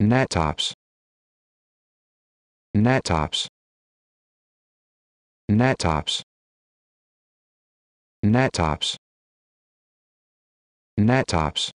Net tops. Net tops. Net tops. Net tops. Net tops.